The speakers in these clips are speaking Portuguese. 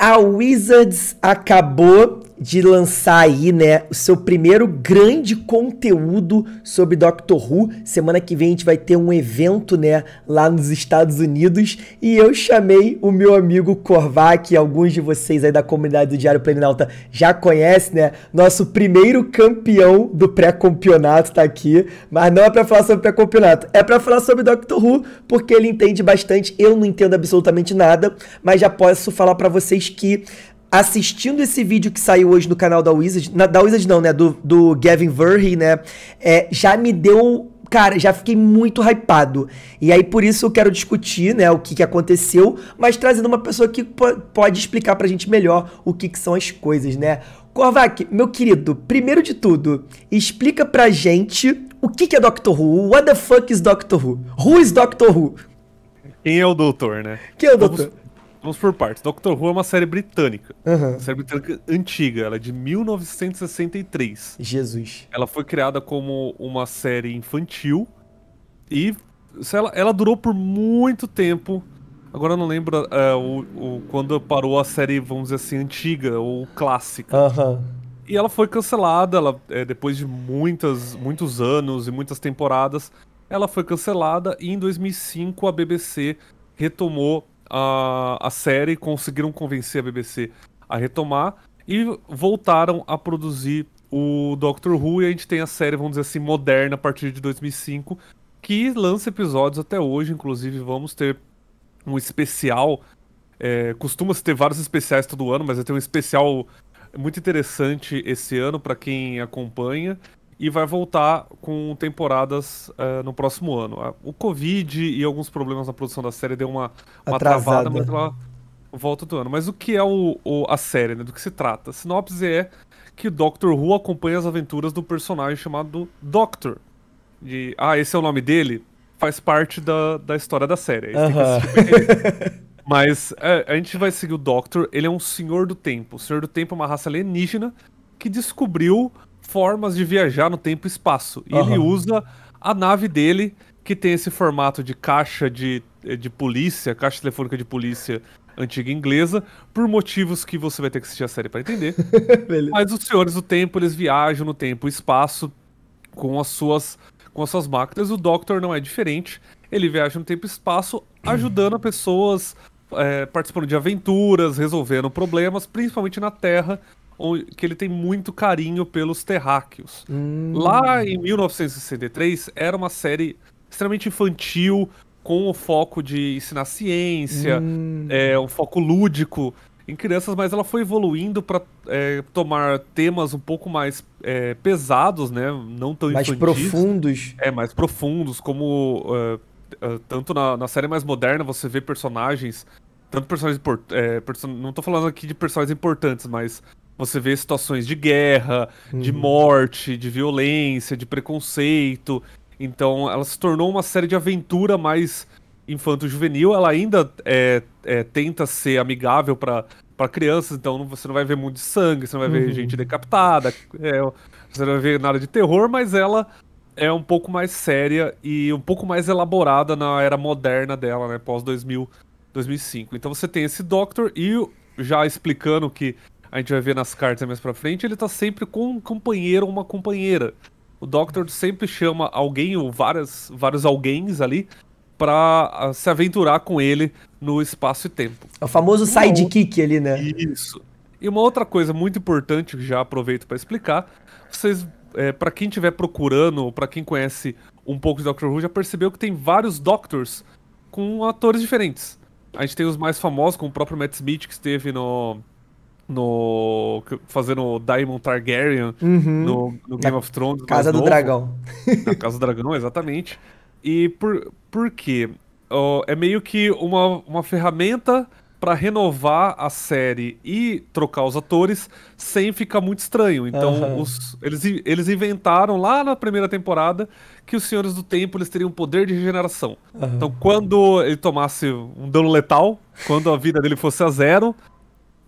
a Wizards acabou de lançar aí, né, o seu primeiro grande conteúdo sobre Doctor Who. Semana que vem a gente vai ter um evento, né, lá nos Estados Unidos e eu chamei o meu amigo Korvac, alguns de vocês aí da comunidade do Diário Alta já conhecem, né? Nosso primeiro campeão do pré-campeonato tá aqui, mas não é para falar sobre pré-campeonato, é para falar sobre Doctor Who, porque ele entende bastante, eu não entendo absolutamente nada, mas já posso falar para vocês que assistindo esse vídeo que saiu hoje no canal da Wizard, na, da Wizard não, né, do, do Gavin Verhey, né, é, já me deu, cara, já fiquei muito hypado. E aí por isso eu quero discutir, né, o que, que aconteceu, mas trazendo uma pessoa que pode explicar pra gente melhor o que, que são as coisas, né. Korvac, meu querido, primeiro de tudo, explica pra gente o que, que é Doctor Who, what the fuck is Doctor Who, who is Doctor Who? Quem é o doutor, né? Quem é o doutor? Vamos vamos por partes. Doctor Who é uma série britânica. Uhum. Uma série britânica antiga, ela é de 1963. Jesus. Ela foi criada como uma série infantil e ela, ela durou por muito tempo. Agora eu não lembro é, o, o, quando parou a série, vamos dizer assim, antiga ou clássica. Uhum. E ela foi cancelada, ela, é, depois de muitas, muitos anos e muitas temporadas. Ela foi cancelada e em 2005 a BBC retomou a, a série, conseguiram convencer a BBC a retomar e voltaram a produzir o Doctor Who e a gente tem a série, vamos dizer assim, moderna a partir de 2005, que lança episódios até hoje, inclusive vamos ter um especial, é, costuma-se ter vários especiais todo ano, mas vai ter um especial muito interessante esse ano para quem acompanha, e vai voltar com temporadas uh, no próximo ano. O Covid e alguns problemas na produção da série deu uma, uma travada, mas ela volta do ano. Mas o que é o, o, a série, né? Do que se trata? A sinopse é que o Doctor Who acompanha as aventuras do personagem chamado Doctor. De, ah, esse é o nome dele? Faz parte da, da história da série. Uh é -huh. mas é, a gente vai seguir o Doctor. Ele é um senhor do tempo. O senhor do tempo é uma raça alienígena que descobriu formas de viajar no tempo e espaço. E uhum. ele usa a nave dele, que tem esse formato de caixa de, eh, de polícia, caixa telefônica de polícia antiga inglesa, por motivos que você vai ter que assistir a série para entender. Mas os senhores do tempo, eles viajam no tempo e espaço com as suas com as suas máquinas. O Doctor não é diferente. Ele viaja no tempo e espaço ajudando pessoas é, participando de aventuras, resolvendo problemas, principalmente na Terra, que ele tem muito carinho pelos terráqueos. Hum. Lá em 1963 era uma série extremamente infantil, com o foco de ensinar ciência, hum. é, um foco lúdico em crianças, mas ela foi evoluindo para é, tomar temas um pouco mais é, pesados, né? Não tão mais infantis. profundos. É, mais profundos, como uh, uh, tanto na, na série mais moderna você vê personagens tanto personagens é, person... não estou falando aqui de personagens importantes, mas você vê situações de guerra, de uhum. morte, de violência, de preconceito. Então ela se tornou uma série de aventura mais infanto-juvenil. Ela ainda é, é, tenta ser amigável para para crianças, então você não vai ver muito de sangue, você não vai uhum. ver gente decapitada, é, você não vai ver nada de terror, mas ela é um pouco mais séria e um pouco mais elaborada na era moderna dela, né, pós 2000, 2005. Então você tem esse Doctor e já explicando que a gente vai ver nas cartas mais pra frente, ele tá sempre com um companheiro ou uma companheira. O Doctor sempre chama alguém ou várias, vários alguéms ali pra ah, se aventurar com ele no espaço e tempo. É o famoso sidekick ali, né? Isso. E uma outra coisa muito importante que já aproveito para explicar, vocês, é, para quem estiver procurando, ou para quem conhece um pouco de Doctor Who, já percebeu que tem vários Doctors com atores diferentes. A gente tem os mais famosos, como o próprio Matt Smith, que esteve no no fazendo Daemon Targaryen uhum. no, no, Game of Thrones. Casa do novo. Dragão. Na Casa do Dragão, exatamente. E por, por quê? é meio que uma, uma ferramenta para renovar a série e trocar os atores sem ficar muito estranho. Então, uhum. os, eles, eles inventaram lá na primeira temporada que os Senhores do Tempo eles teriam poder de regeneração. Uhum. Então, quando ele tomasse um dano letal, quando a vida dele fosse a zero,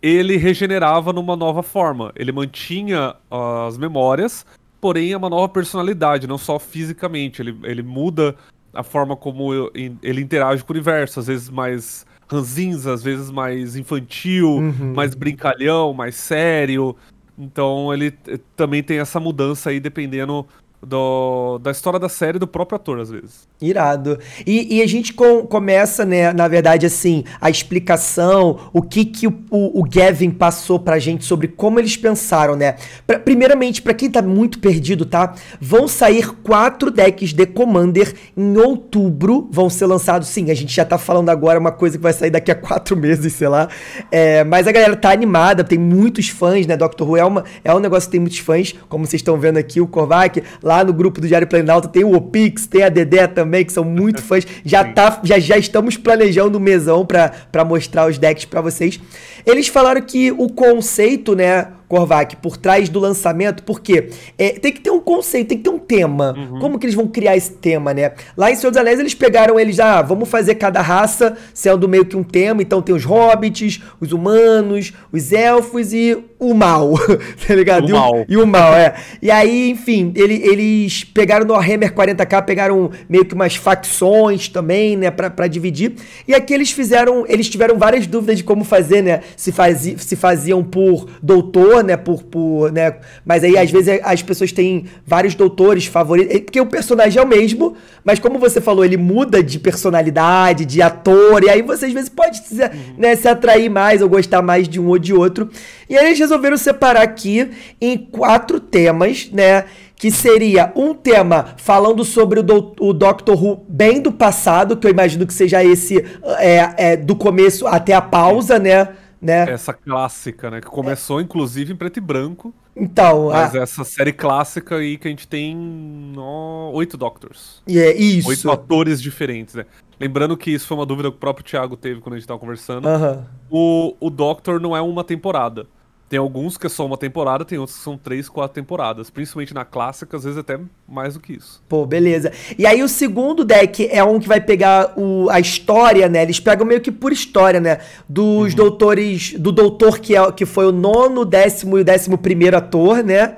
ele regenerava numa nova forma. Ele mantinha ah, as memórias, porém é uma nova personalidade, não só fisicamente. Ele, ele muda a forma como eu, ele interage com o universo, às vezes mais ranzinza, às vezes mais infantil, uhum. mais brincalhão, mais sério. Então ele eh, também tem essa mudança aí dependendo do, da história da série do próprio ator, às vezes. Irado. E, e a gente com, começa, né, na verdade, assim, a explicação, o que que o, o, o Gavin passou pra gente sobre como eles pensaram, né? Pra, primeiramente, para quem tá muito perdido, tá? Vão sair quatro decks de Commander em outubro, vão ser lançados, sim, a gente já tá falando agora uma coisa que vai sair daqui a quatro meses, sei lá. É, mas a galera tá animada, tem muitos fãs, né? Doctor Who é, uma, é um negócio que tem muitos fãs, como vocês estão vendo aqui, o Kovac Lá no grupo do Diário Planalto tem o Opix, tem a Dedé também, que são muito fãs. Já, tá, já, já estamos planejando o mesão para mostrar os decks para vocês. Eles falaram que o conceito, né? Korvac, por trás do lançamento, porque é, tem que ter um conceito, tem que ter um tema. Uhum. Como que eles vão criar esse tema, né? Lá em Senhor dos Anéis, eles pegaram eles, ah, vamos fazer cada raça sendo meio que um tema, então tem os hobbits, os humanos, os elfos e o mal, tá ligado? O e, mal. O, e o mal, é. E aí, enfim, ele, eles pegaram no Warhammer 40k, pegaram meio que umas facções também, né, pra, pra dividir. E aqui eles fizeram, eles tiveram várias dúvidas de como fazer, né? Se, fazia, se faziam por doutor, né, por, por, né, mas aí às vezes as pessoas têm vários doutores favoritos, é, porque o personagem é o mesmo, mas como você falou, ele muda de personalidade, de ator, e aí você às vezes pode se, né, se atrair mais ou gostar mais de um ou de outro. E aí eles resolveram separar aqui em quatro temas, né, que seria um tema falando sobre o, do, o Doctor Who bem do passado, que eu imagino que seja esse é, é, do começo até a pausa, né? né? Essa clássica, né? Que começou, é. inclusive, em preto e branco. Então, mas a... essa série clássica aí que a gente tem oito Doctors. E é isso. Oito atores diferentes, né? Lembrando que isso foi uma dúvida que o próprio Thiago teve quando a gente tava conversando. Uh -huh. o, o Doctor não é uma temporada. Tem alguns que é só uma temporada, tem outros que são três, quatro temporadas. Principalmente na clássica, às vezes até mais do que isso. Pô, beleza. E aí o segundo deck é um que vai pegar o, a história, né? Eles pegam meio que por história, né? Dos uhum. doutores. Do doutor que, é, que foi o nono, décimo e o décimo primeiro ator, né?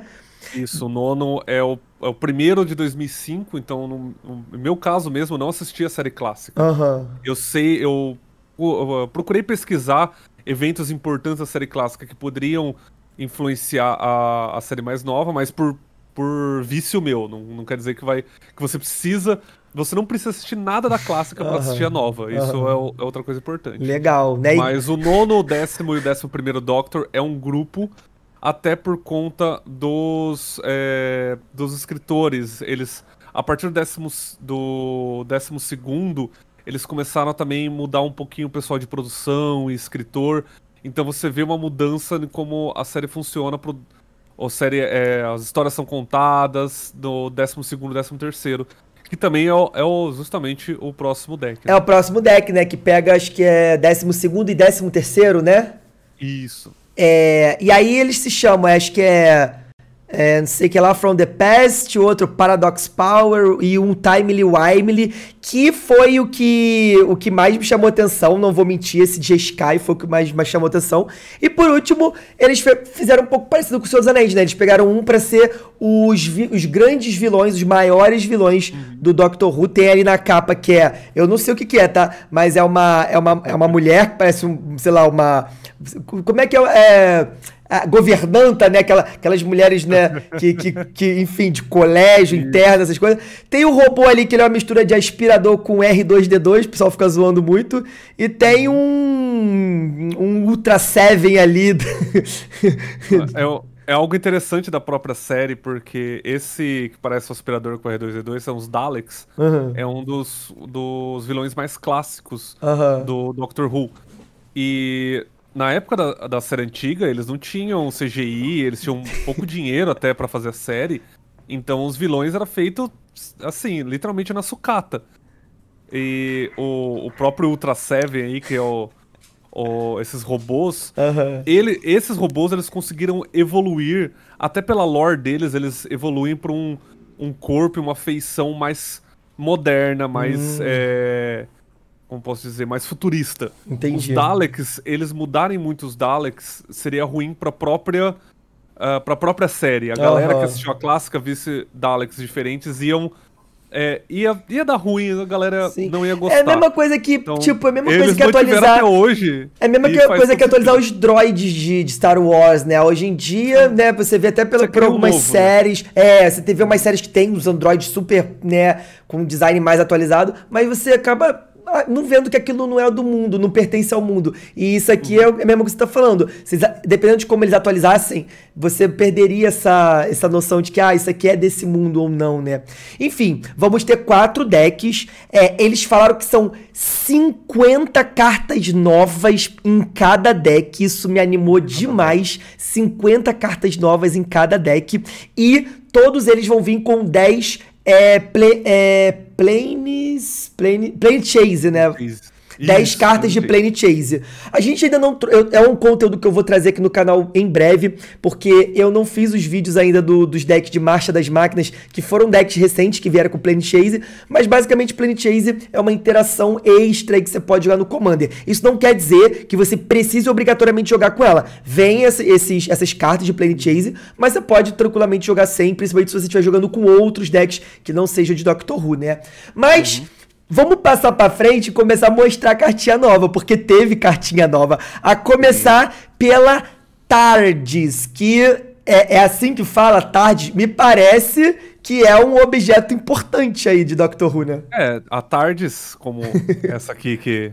Isso, o nono é o, é o primeiro de 2005, então no, no meu caso mesmo, eu não assisti a série clássica. Uhum. Eu sei, eu, eu, eu procurei pesquisar eventos importantes da série clássica que poderiam influenciar a, a série mais nova, mas por, por vício meu. Não, não quer dizer que vai que você precisa. Você não precisa assistir nada da clássica para assistir a nova. Isso é, é, outra coisa importante. Legal, né? Mas o nono, o décimo e o décimo primeiro Doctor é um grupo até por conta dos, é, dos escritores. Eles, a partir do décimo, do décimo segundo, eles começaram a também mudar um pouquinho o pessoal de produção e escritor. Então você vê uma mudança em como a série funciona, pro, ou série, é, as histórias são contadas no 12 e 13 terceiro. Que também é, o, é o, justamente o próximo deck. Né? É o próximo deck, né? Que pega, acho que é 12 e 13 terceiro, né? Isso. É, e aí eles se chamam, acho que é é, não sei que é lá, From the Past, outro Paradox Power e um Timely Wimely, que foi o que, o que mais me chamou atenção, não vou mentir, esse de Sky foi o que mais me chamou atenção. E por último, eles fizeram um pouco parecido com os dos anéis, né? Eles pegaram um para ser os, os grandes vilões, os maiores vilões uhum. do Doctor Who. Tem ali na capa que é, eu não sei o que que é, tá? Mas é uma, é uma, é uma mulher que parece, um, sei lá, uma como é que é, é a governanta, né? Aquela, aquelas mulheres, né? Que, que, que, enfim, de colégio, interna, essas coisas. Tem o robô ali que ele é uma mistura de aspirador com R2D2, o pessoal fica zoando muito. E tem uhum. um. um Ultra 7 ali. Ah, é, é algo interessante da própria série, porque esse que parece um aspirador com R2D2 são os Daleks. Uhum. É um dos, dos vilões mais clássicos uhum. do Doctor Who. E na época da, da série antiga, eles não tinham CGI, eles tinham pouco dinheiro até para fazer a série. Então os vilões eram feitos, assim, literalmente na sucata. E o, o próprio Ultra Seven aí, que é o, o esses robôs, ele, esses robôs eles conseguiram evoluir, até pela lore deles, eles evoluem para um, um corpo e uma feição mais moderna, mais. Hum. É como posso dizer, mais futurista. Entendi. Os Daleks, eles mudarem muito os Daleks seria ruim para própria uh, ah, para própria série. A galera uhum. que assistiu a clássica visse Daleks diferentes iam é, ia, ia dar ruim, a galera Sim. não ia gostar. É a mesma coisa que, então, tipo, é a mesma coisa que atualizar. Até hoje, é a mesma que, coisa que atualizar sentido. os droids de, de, Star Wars, né? Hoje em dia, Sim. né, você vê até pela, por algumas novo, né? séries. Né? É, você teve umas séries que tem os androides super, né, com design mais atualizado, mas você acaba ah, não vendo que aquilo não é do mundo, não pertence ao mundo. E isso aqui uhum. é, é mesmo que você está falando. Vocês, dependendo de como eles atualizassem, você perderia essa, essa noção de que ah, isso aqui é desse mundo ou não, né? Enfim, vamos ter quatro decks. É, eles falaram que são 50 cartas novas em cada deck. Isso me animou tá demais. 50 cartas novas em cada deck. E todos eles vão vir com 10 é, play, é, Planes. Plane, plane Chase, né? Chase. 10 cartas de Plane Chase. A gente ainda não. Eu, é um conteúdo que eu vou trazer aqui no canal em breve, porque eu não fiz os vídeos ainda do, dos decks de Marcha das Máquinas, que foram decks recentes que vieram com Plane Chase, mas basicamente Plane Chase é uma interação extra que você pode jogar no Commander. Isso não quer dizer que você precise obrigatoriamente jogar com ela. Vem esses, essas cartas de Plane Chase, mas você pode tranquilamente jogar sem, principalmente se você estiver jogando com outros decks que não sejam de Doctor Who, né? Mas. Uhum. Vamos passar para frente e começar a mostrar cartinha nova, porque teve cartinha nova. A começar pela Tardes, que é, é assim que fala, Tardes, me parece que é um objeto importante aí de Doctor Who, né? É, a TARDIS, como essa aqui que,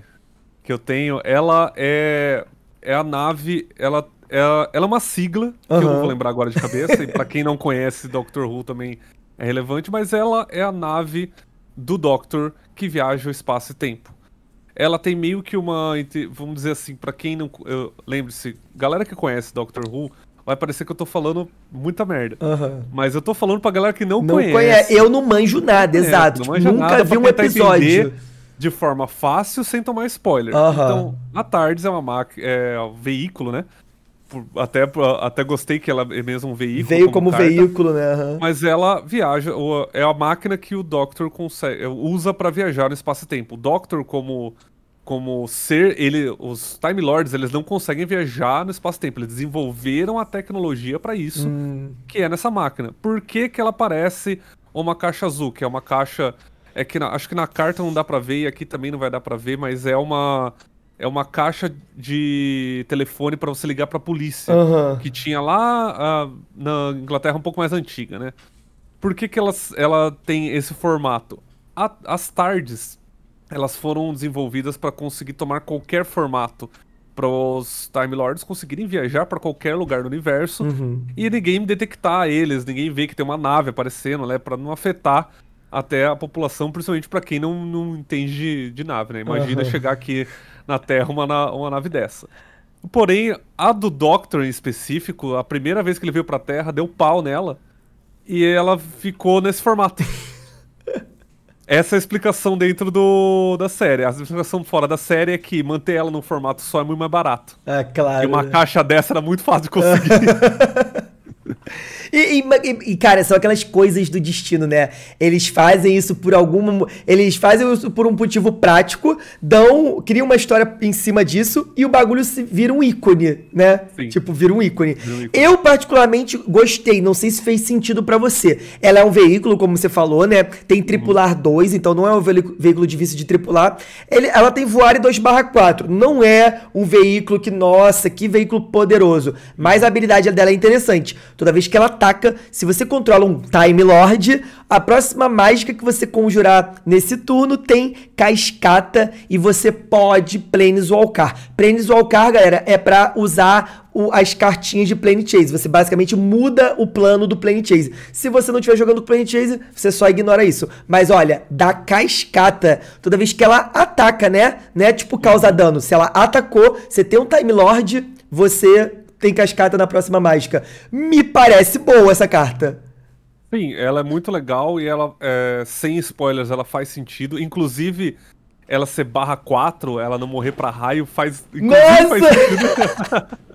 que eu tenho, ela é, é a nave, ela, é, ela é uma sigla, uhum. que eu não vou lembrar agora de cabeça, e para quem não conhece Doctor Who também é relevante, mas ela é a nave do Doctor que viaja o espaço e tempo. Ela tem meio que uma, vamos dizer assim, para quem não, lembre-se, galera que conhece Doctor Who, vai parecer que eu tô falando muita merda. Uhum. Mas eu tô falando pra galera que não, não conhece. conhece. Eu não manjo nada, é, exato. Tipo, nunca nada vi um episódio. De forma fácil, sem tomar spoiler. Uhum. Então, a TARDIS é, uma é um veículo, né? por, até, até gostei que ela é mesmo um veículo. Veio como, como carta, veículo, né? Uhum. Mas ela viaja, é a máquina que o Doctor consegue, usa para viajar no espaço-tempo. O Doctor, como, como ser, ele, os Time Lords, eles não conseguem viajar no espaço-tempo. Eles desenvolveram a tecnologia para isso, hum. que é nessa máquina. Por que, que ela parece uma caixa azul, que é uma caixa. É que na, acho que na carta não dá para ver e aqui também não vai dar para ver, mas é uma é uma caixa de telefone para você ligar para a polícia, uhum. que tinha lá ah, na Inglaterra um pouco mais antiga, né? Por que, que elas, ela tem esse formato? A, as tardes, elas foram desenvolvidas para conseguir tomar qualquer formato, para os Time Lords conseguirem viajar para qualquer lugar do universo uhum. e ninguém detectar eles, ninguém ver que tem uma nave aparecendo, né? Para não afetar até a população, principalmente para quem não, não entende de, de nave, né? Imagina uhum. chegar aqui na Terra uma, na, uma nave dessa. Porém, a do Doctor em específico, a primeira vez que ele veio pra Terra, deu pau nela. E ela ficou nesse formato. Essa é a explicação dentro do, da série. A explicação fora da série é que manter ela num formato só é muito mais barato. É, claro. E uma caixa dessa era muito fácil de conseguir. E, e, e, cara, são aquelas coisas do destino, né? Eles fazem isso por algum. Eles fazem isso por um motivo prático, dão. criam uma história em cima disso e o bagulho se, vira um ícone, né? Sim. Tipo, vira um ícone. vira um ícone. Eu, particularmente, gostei. Não sei se fez sentido para você. Ela é um veículo, como você falou, né? Tem tripular 2, uhum. então não é um veículo difícil de tripular. Ele, ela tem voar e 2/4. Não é um veículo que, nossa, que veículo poderoso. Mas a habilidade dela é interessante. Toda vez que ela ataca, se você controla um Time Lord, a próxima mágica que você conjurar nesse turno tem cascata e você pode Planeswalkar. Planeswalkar, galera, é para usar o, as cartinhas de Plane Chase. Você basicamente muda o plano do Plane Chase. Se você não estiver jogando Plane Chase, você só ignora isso. Mas olha, dá cascata. Toda vez que ela ataca, né? Né? Tipo, causa uhum. dano. Se ela atacou, você tem um Time Lord, você tem cascata na próxima mágica. Me parece boa essa carta. Sim, ela é muito legal e ela, é, sem spoilers, ela faz sentido. Inclusive, ela ser barra 4, ela não morrer pra raio, faz. Nossa! Faz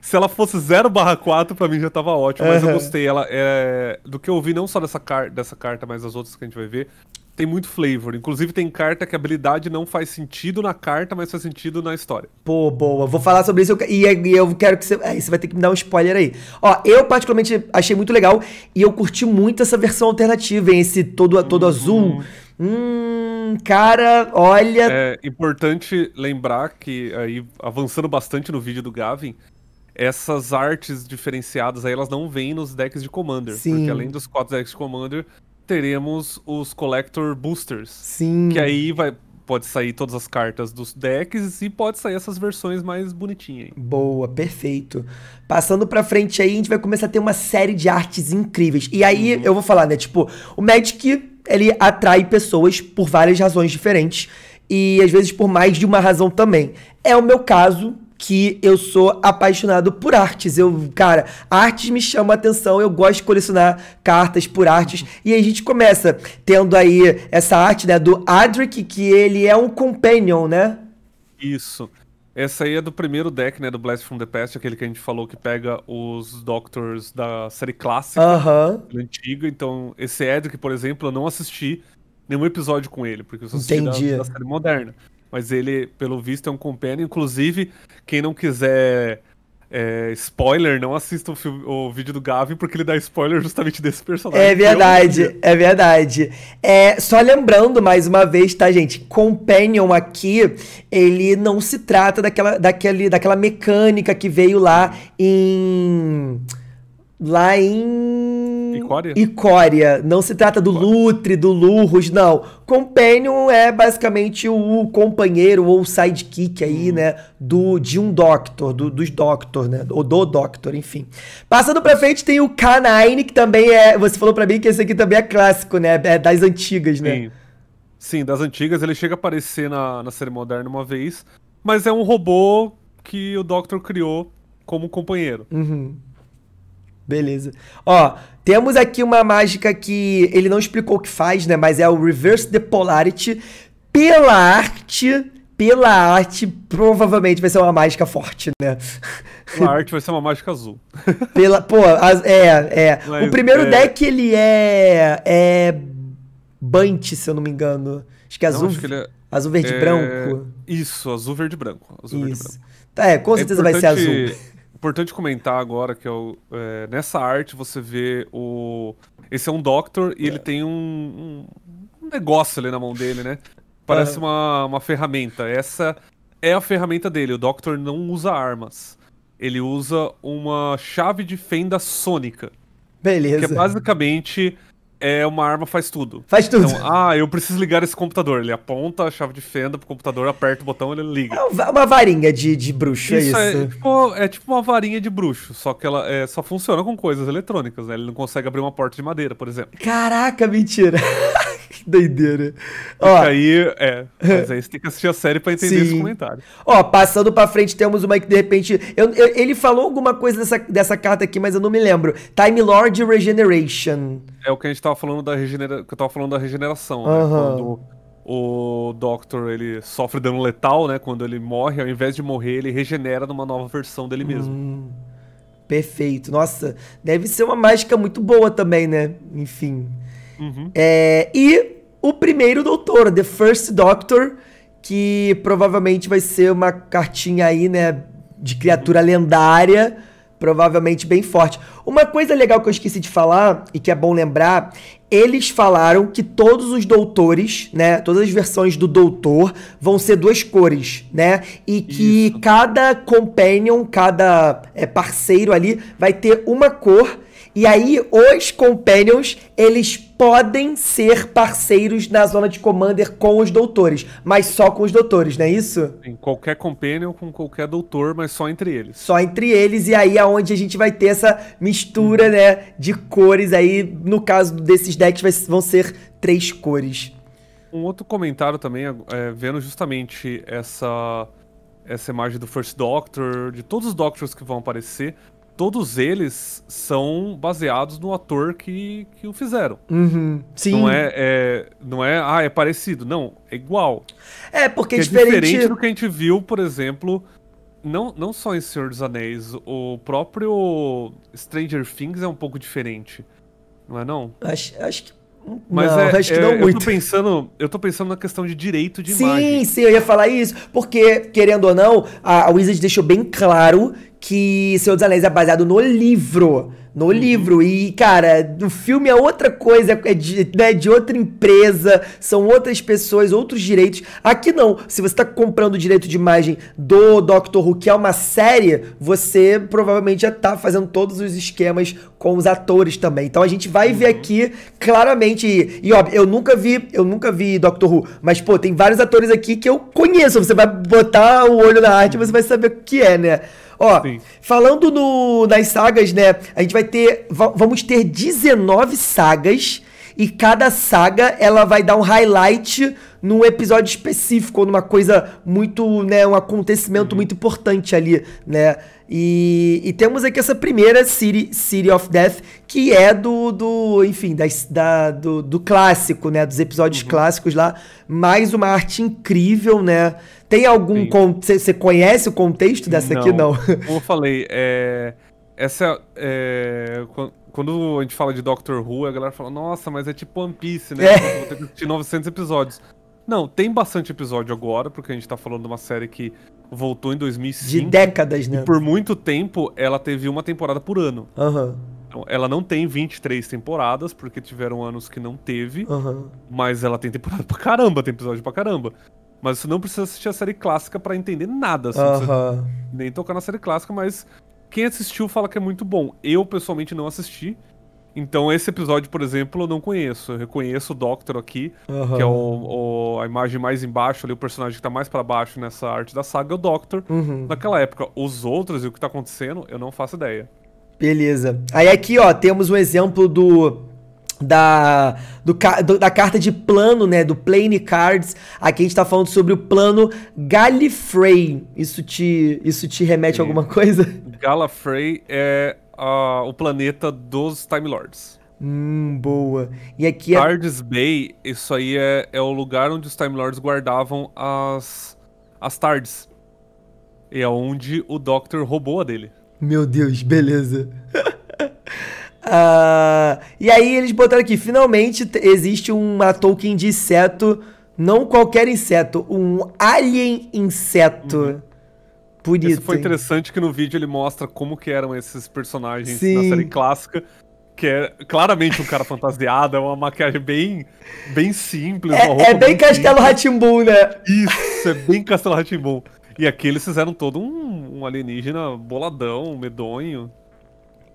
Se ela fosse 0 barra 4, pra mim já tava ótimo, mas eu gostei. Ela é, Do que eu vi não só dessa, car dessa carta, mas das outras que a gente vai ver, tem muito flavor. Inclusive, tem carta que a habilidade não faz sentido na carta, mas faz sentido na história. Pô, boa. Vou falar sobre isso e eu quero que você. Aí é, você vai ter que me dar um spoiler aí. Ó, eu particularmente achei muito legal e eu curti muito essa versão alternativa, hein? Esse todo, todo uhum. azul. Hum, cara, olha. É importante lembrar que, aí, avançando bastante no vídeo do Gavin, essas artes diferenciadas aí, elas não vêm nos decks de Commander. Sim. Porque além dos quatro decks de Commander, teremos os Collector Boosters. Sim. Que aí vai, pode sair todas as cartas dos decks e pode sair essas versões mais bonitinhas. Hein? Boa, perfeito. Passando pra frente aí, a gente vai começar a ter uma série de artes incríveis. E aí uhum. eu vou falar, né? Tipo, o Magic ele atrai pessoas por várias razões diferentes e às vezes por mais de uma razão também. É o meu caso, que eu sou apaixonado por artes. Eu, cara, artes me chama a atenção, eu gosto de colecionar cartas por artes. E aí a gente começa tendo aí essa arte, né, do Adric, que ele é um companion, né? Isso. Essa aí é do primeiro deck, né, do Blast from the Past, aquele que a gente falou que pega os Doctors da série clássica, uh -huh. antiga. Então, esse Edric, por exemplo, eu não assisti nenhum episódio com ele, porque eu só assisti da, da série moderna. Mas ele, pelo visto, é um companion. Inclusive, quem não quiser é, spoiler, não assista o, filme, o, vídeo do Gavin, porque ele dá spoiler justamente desse personagem. É verdade, é verdade. É, só lembrando mais uma vez, tá, gente? Companion aqui, ele não se trata daquela, daquele, daquela mecânica que veio lá em. Lá em Icória? Icória. Não se trata do Icória. Lutre, do Lurros, não. Companion é basicamente o companheiro ou sidekick aí, hum. né? Do, de um Doctor, do, dos Doctor, né? Ou do Doctor, enfim. Passando pra frente tem o Canine, que também é. Você falou pra mim que esse aqui também é clássico, né? É das antigas, né? Sim. Sim, das antigas. Ele chega a aparecer na, na série moderna uma vez, mas é um robô que o Doctor criou como companheiro. Uhum. Beleza. Ó, temos aqui uma mágica que ele não explicou o que faz, né? Mas é o Reverse the Polarity. Pela arte, pela arte, provavelmente vai ser uma mágica forte, né? Pela arte vai ser uma mágica azul. Pela, pô, é, é. Mas o primeiro é... deck, ele é... É... Bunt, se eu não me engano. Acho que é azul, não, que é... azul verde é... branco. Isso, azul verde branco. Azul Isso. Verde, branco. É, com é certeza vai ser azul importante comentar agora que eu, é, é, nessa arte você vê o. Esse é um Doctor e é. ele tem um, um, negócio ali na mão dele, né? Parece uhum. uma, uma ferramenta. Essa é a ferramenta dele. O Doctor não usa armas. Ele usa uma chave de fenda sônica. Beleza. Que é basicamente é uma arma faz tudo. Faz tudo. Então, ah, eu preciso ligar esse computador. Ele aponta a chave de fenda pro computador, aperta o botão, ele liga. É uma varinha de, de bruxo, é isso é isso? É tipo, é tipo uma varinha de bruxo, só que ela é, só funciona com coisas eletrônicas, né? Ele não consegue abrir uma porta de madeira, por exemplo. Caraca, mentira. que doideira. Ó, aí, é. Mas aí você tem que assistir a série pra entender sim. esse comentário. Ó, passando pra frente, temos uma que de repente. Eu, eu, ele falou alguma coisa dessa, dessa carta aqui, mas eu não me lembro. Time Lord Regeneration. É o que a gente tava falando da regeneração. Que eu tava falando da regeneração, né? Quando o Doctor ele sofre dano letal, né? Quando ele morre, ao invés de morrer, ele regenera numa nova versão dele mesmo. Hum, perfeito. Nossa, deve ser uma mágica muito boa também, né? Enfim. Uhum. É, e o primeiro doutor, The First Doctor, que provavelmente vai ser uma cartinha aí, né, de criatura uhum. lendária, provavelmente bem forte. Uma coisa legal que eu esqueci de falar e que é bom lembrar, eles falaram que todos os doutores, né, todas as versões do doutor vão ser duas cores, né? E que Isso. cada companion, cada é, parceiro ali vai ter uma cor e aí os companions, eles podem ser parceiros na zona de commander com os doutores, mas só com os doutores, não é isso? Em qualquer companion com qualquer doutor, mas só entre eles. Só entre eles e aí aonde é onde a gente vai ter essa mistura, hum. né, de cores aí, no caso desses decks vai, vão ser três cores. Um outro comentário também, é, vendo justamente essa essa imagem do First Doctor, de todos os Doctors que vão aparecer, todos eles são baseados no ator que, que o fizeram. Uhum. Sim. Não é, é, não é, ah, é parecido. Não, é igual. É, porque, porque é, é diferente... diferente do que a gente viu, por exemplo, não, não só em Senhor dos Anéis, o próprio Stranger Things é um pouco diferente. Não é não? Acho, acho que. Mas não, é, acho que é, não muito. Eu tô, pensando, eu tô pensando na questão de direito de sim, imagem. Sim, sim, eu ia falar isso. Porque, querendo ou não, a, a Wizard deixou bem claro que Senhor dos Anéis é baseado no livro. No uhum. livro. E, cara, o filme é outra coisa, é de, né, de outra empresa, são outras pessoas, outros direitos. Aqui não. Se você tá comprando o direito de imagem do Doctor Who, que é uma série, você provavelmente já tá fazendo todos os esquemas com os atores também. Então a gente vai uhum. ver aqui claramente. E, e óbvio, eu nunca vi, eu nunca vi Doctor Who, mas, pô, tem vários atores aqui que eu conheço. Você vai botar o olho na arte, você vai saber o que é, né? Ó, Sim. falando no, nas sagas, né? A gente vai ter. Vamos ter 19 sagas. E cada saga ela vai dar um highlight num episódio específico, numa coisa muito, né, um acontecimento uhum. muito importante ali, né? E, e, temos aqui essa primeira City, City of Death, que é do, do enfim, das, da, do, do clássico, né, dos episódios uhum. clássicos lá, mais uma arte incrível, né? Tem algum. Você conhece o contexto dessa não. aqui? Não. Como eu falei, é, essa. É, quando a gente fala de Doctor Who, a galera fala, nossa, mas é tipo One Piece, né? É. Vou ter que assistir 900 episódios. Não, tem bastante episódio agora, porque a gente tá falando de uma série que voltou em 2005. De décadas, né? E por muito tempo, ela teve uma temporada por ano. Uhum. Então, ela não tem 23 temporadas, porque tiveram anos que não teve. Uhum. Mas ela tem temporada pra caramba, tem episódio pra caramba. Mas você não precisa assistir a série clássica para entender nada. Assim, uh -huh. Nem tocar na série clássica, mas quem assistiu fala que é muito bom. Eu, pessoalmente, não assisti. Então, esse episódio, por exemplo, eu não conheço. Eu reconheço o Doctor aqui, que é o, o, a imagem mais embaixo ali, o personagem que tá mais para baixo nessa arte da saga, é o Doctor, uhum. naquela época. Os outros e o que tá acontecendo, eu não faço ideia. Beleza. Aí aqui, ó, temos um exemplo do da, do, do, da carta de plano, né? Do Plane Cards. Aqui a gente tá falando sobre o plano Gallifrey. Isso te, isso te remete a alguma coisa? Gallifrey é uh, o planeta dos Time Lords. Hum, boa. E aqui é... Cards Bay, isso aí é, é o lugar onde os Time Lords guardavam as, as Tards. E é onde o Doctor roubou a dele. Meu Deus, beleza. Uh, e aí eles botaram aqui, finalmente existe uma Tolkien de inseto, não qualquer inseto, um alien inseto. Uhum. Bonito, Isso foi interessante que no vídeo ele mostra como que eram esses personagens Sim. na série clássica que é claramente um cara fantasiado, é uma maquiagem bem, bem simples. É, é bem, bem, Castelo Ratimbum, né? Isso, é bem Castelo Ratimbum. E aqui eles fizeram todo um, um alienígena boladão, medonho.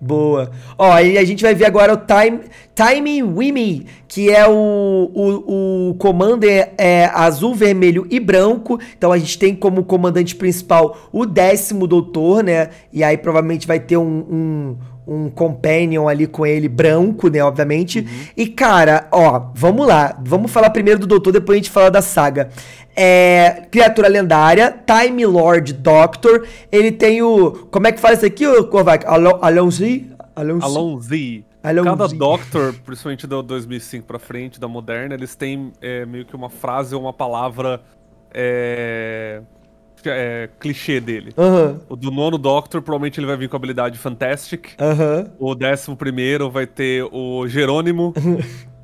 Boa. Ó, e a gente vai ver agora o time, Time Wimmy, que é o, o, o comando é, é, azul, vermelho e branco. Então a gente tem como comandante principal o décimo doutor, né? E aí provavelmente vai ter um, um um companion ali com ele, branco, né, obviamente. Uhum. E, cara, ó, vamos lá. Vamos falar primeiro do Doutor, depois a gente fala da saga. É, criatura lendária, Time Lord Doctor. Ele tem o... Como é que fala isso aqui, Kovac? Alonzi? Alonzi. Cada Doctor, principalmente do 2005 pra frente, da Moderna, eles têm é, meio que uma frase ou uma palavra... É é, clichê dele. Uhum. O do nono Doctor, provavelmente ele vai vir com a habilidade Fantastic. Uhum. O décimo primeiro vai ter o Jerônimo.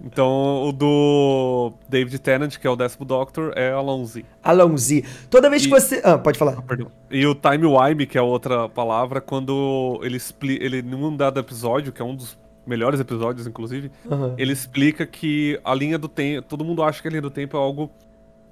Então, o do David Tennant, que é o décimo Doctor, é Alonzi. Alonzi. Toda vez e... que você... Ah, pode falar. Ah, e o Time Wime, que é outra palavra, quando ele explica... Ele, num dado episódio, que é um dos melhores episódios, inclusive, uhum. ele explica que a linha do tempo... Todo mundo acha que a linha do tempo é algo...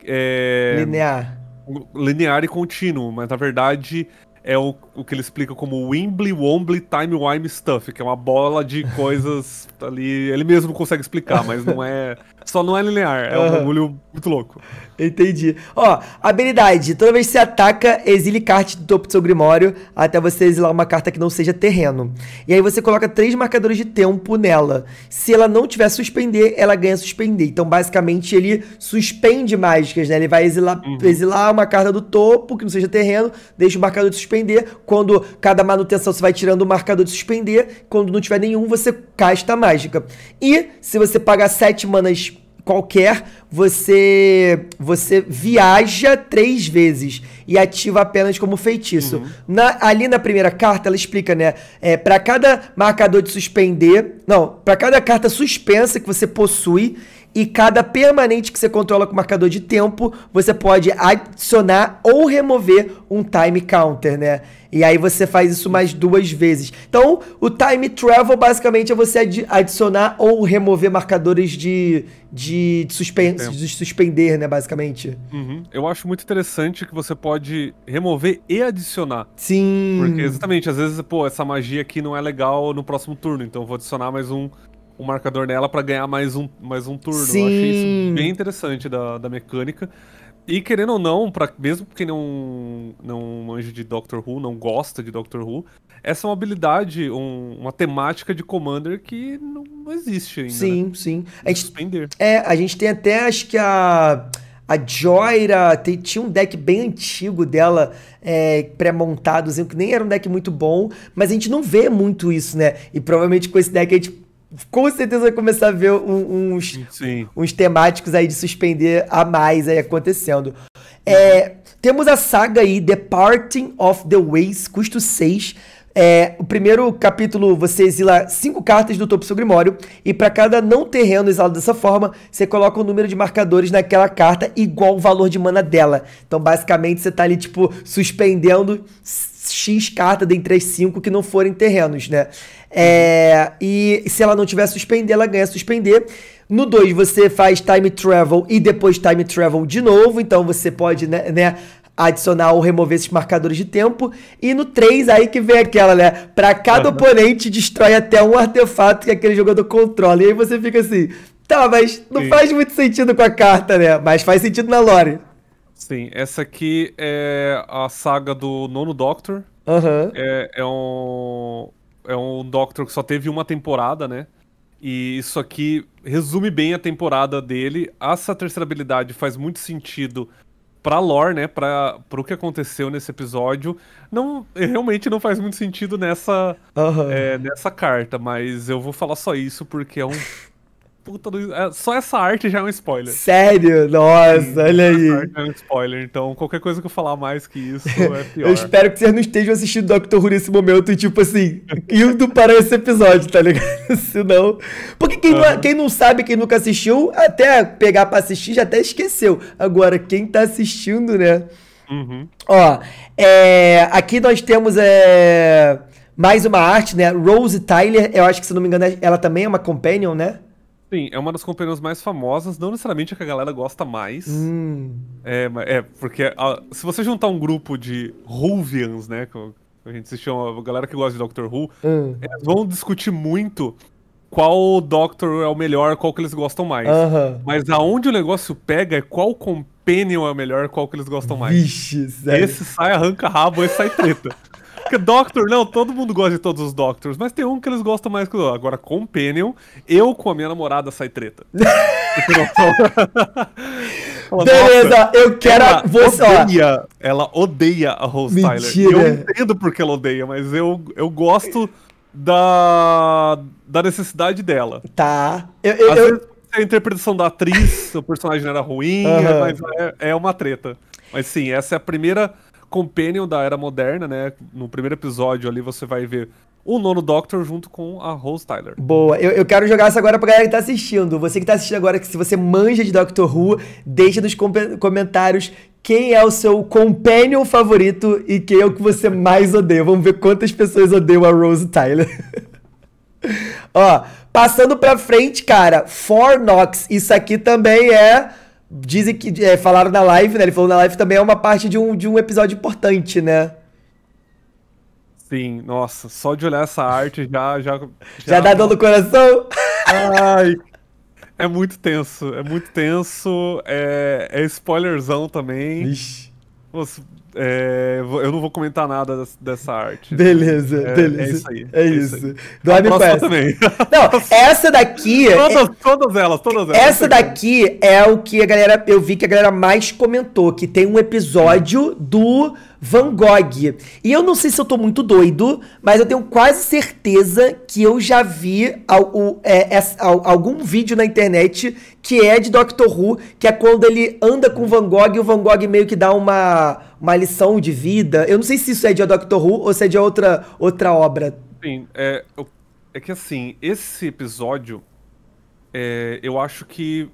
É... Linear linear e contínuo, mas na verdade é o, o que ele explica como Wimbly Wombly Time Wime Stuff, que é uma bola de coisas ali. Ele mesmo consegue explicar, mas não é só não é linear. É uhum. um bagulho muito louco. Entendi. Ó, habilidade. Toda vez que você ataca, exile cartas do topo do seu grimório até você exilar uma carta que não seja terreno. E aí você coloca três marcadores de tempo nela. Se ela não tiver suspender, ela ganha suspender. Então, basicamente, ele suspende mágicas, né? Ele vai exilar, uhum. exilar uma carta do topo que não seja terreno, deixa o marcador de suspender. Quando cada manutenção você vai tirando o marcador de suspender, quando não tiver nenhum, você casta a mágica. E se você pagar sete manas qualquer, você você viaja três vezes e ativa apenas como feitiço. Uhum. Na, ali na primeira carta ela explica, né? É, para cada marcador de suspender, não, para cada carta suspensa que você possui e cada permanente que você controla com marcador de tempo, você pode adicionar ou remover um time counter, né? E aí você faz isso mais duas vezes. Então, o time travel basicamente é você adicionar ou remover marcadores de, de, de, suspen Tempo. de suspender, né? Basicamente. Uhum. Eu acho muito interessante que você pode remover e adicionar. Sim. Porque exatamente, às vezes, pô, essa magia aqui não é legal no próximo turno, então vou adicionar mais um um marcador nela para ganhar mais um, mais um turno. Sim. Eu achei isso bem interessante da, da mecânica. E querendo ou não, pra, mesmo quem não, não manja de Doctor Who, não gosta de Doctor Who, essa é uma habilidade, um, uma temática de Commander que não, não existe ainda. Sim, né? sim. A gente, É, a gente tem até, acho que a. A Joyra tem, tinha um deck bem antigo dela, é, pré-montado, assim, que nem era um deck muito bom, mas a gente não vê muito isso, né? E provavelmente com esse deck a gente com certeza vai começar a ver uns, uns temáticos aí de suspender a mais aí acontecendo. É, temos a saga aí, Departing of the Ways, custo 6. É, o primeiro capítulo você exila cinco cartas do topo do seu grimório e para cada não terreno exilado dessa forma, você coloca o um número de marcadores naquela carta igual o valor de mana dela. Então basicamente você tá ali tipo suspendendo X carta dentre as cinco que não forem terrenos, né? É, e se ela não tiver suspender, ela ganha suspender. No 2 você faz time travel e depois time travel de novo, então você pode, né, né adicionar ou remover esses marcadores de tempo. E no 3, aí que vem aquela, né? Pra cada uhum. oponente, destrói até um artefato que aquele jogador controla. E aí você fica assim, tá, mas não Sim. faz muito sentido com a carta, né? Mas faz sentido na lore. Sim, essa aqui é a saga do nono Doctor. Uhum. É, é, um. É um Doctor que só teve uma temporada, né? E isso aqui resume bem a temporada dele. Essa terceira habilidade faz muito sentido pra lore, né? Pra, pro que aconteceu nesse episódio. Não, realmente não faz muito sentido nessa, uhum. é, nessa carta, mas eu vou falar só isso porque é um puta do. É, só essa arte já é um spoiler. Sério? Nossa, Sim, olha aí. Essa arte é um spoiler, então qualquer coisa que eu falar mais que isso é pior. eu espero que vocês não estejam assistindo Doctor Who nesse momento e, tipo assim, indo para esse episódio, tá ligado? Senão. Porque quem, não, é, quem não sabe, quem nunca assistiu, até pegar pra assistir já até esqueceu. Agora, quem tá assistindo, né? Uhum. Ó, é, aqui nós temos é, mais uma arte, né? Rose Tyler, eu acho que se não me engano, ela também é uma companion, né? Sim, é uma das companhias mais famosas, não necessariamente a que a galera gosta mais. Hum. É, é, porque a, se você juntar um grupo de Ruvians, né? Que a gente se chama, a galera que gosta de Doctor Who, hum. eles vão discutir muito qual Doctor é o melhor, qual que eles gostam mais. Mas aonde o negócio pega é qual Companion é o melhor, qual que eles gostam mais. Vixe, sério. Esse sai arranca-rabo, esse sai treta. Porque Doctor, não, todo mundo gosta de todos os Doctors, mas tem um que eles gostam mais que o outro. Agora, Companion, eu com a minha namorada sai treta. Beleza, eu quero ela você. Odeia, Ela odeia a Rose Mentira. Tyler. Eu entendo porque ela odeia, mas eu, eu gosto da, da necessidade dela. Tá. Eu, eu, Às eu... Vezes, a interpretação da atriz, o personagem era ruim, uhum. mas é, é uma treta. Mas sim, essa é a primeira Companion da Era Moderna, né? No primeiro episódio ali você vai ver o nono Doctor junto com a Rose Tyler. Boa, eu, eu quero jogar isso agora pra galera que tá assistindo. Você que tá assistindo agora, que se você manja de Doctor Who, deixa nos com comentários quem é o seu companion favorito e quem é o que você mais odeia. Vamos ver quantas pessoas odeiam a Rose Tyler. Ó, passando pra frente, cara, Fornox, isso aqui também é Dizem que. É, falaram na live, né? Ele falou na live também é uma parte de um, de um episódio importante, né? Sim, nossa, só de olhar essa arte já. Já, já... já dá dor no coração? Ai, é muito tenso, é muito tenso. É, é spoilerzão também. Ixi. Nossa, é, eu não vou comentar nada dessa arte. Beleza, é, beleza. É isso aí. É, é isso. isso aí. Do também. Não, essa daqui. É- todas, todas elas, todas elas. Essa daqui é o que a galera. Eu vi que a galera mais comentou: que tem um episódio do Van Gogh. E eu não sei se eu tô muito doido, mas eu tenho quase certeza que eu já vi o, é, é, algum vídeo na internet que é de Doctor Who, que é quando ele anda com Van Gogh e o Van Gogh meio que dá uma, uma lição de vida. Eu não sei se isso é de Doctor Who ou se é de outra, outra obra. Sim, é, é que assim, esse episódio, é, eu acho que